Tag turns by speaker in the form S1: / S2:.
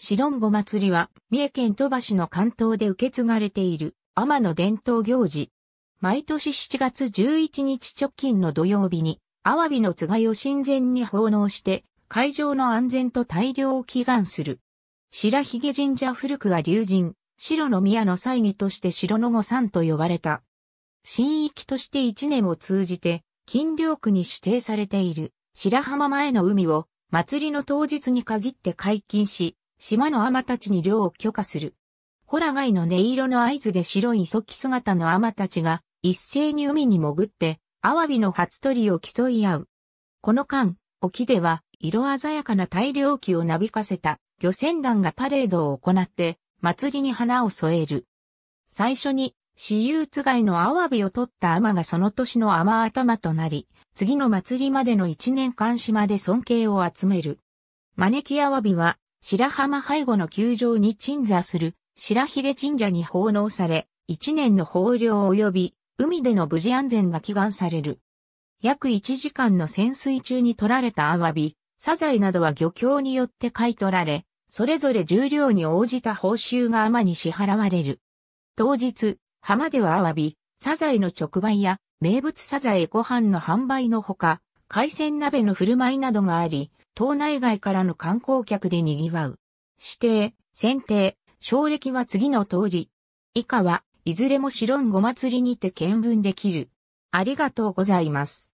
S1: 白んご祭りは、三重県鳥羽市の関東で受け継がれている、天の伝統行事。毎年7月11日直近の土曜日に、アワビのつがいを神前に奉納して、会場の安全と大量を祈願する。白髭神社古くは竜神、白の宮の祭儀として白の御山と呼ばれた。神域として一年を通じて、金領区に指定されている、白浜前の海を、祭りの当日に限って解禁し、島のアマたちに漁を許可する。ホラガイの音色の合図で白いソキ姿のアマたちが一斉に海に潜って、アワビの初取りを競い合う。この間、沖では色鮮やかな大漁旗をなびかせた漁船団がパレードを行って、祭りに花を添える。最初に、私有津貝のアワビを取ったアマがその年のアマ頭となり、次の祭りまでの一年間島で尊敬を集める。招きアワビは白浜背後の球場に鎮座する白髭神社に奉納され、一年の豊漁及び海での無事安全が祈願される。約1時間の潜水中に取られたアワビ、サザエなどは漁協によって買い取られ、それぞれ重量に応じた報酬が天に支払われる。当日、浜ではアワビ、サザエの直売や名物サザエご飯の販売のほか、海鮮鍋の振る舞いなどがあり、島内外からの観光客で賑わう。指定、選定、省歴は次の通り。以下は、いずれも白んご祭りにて見聞できる。ありがとうございます。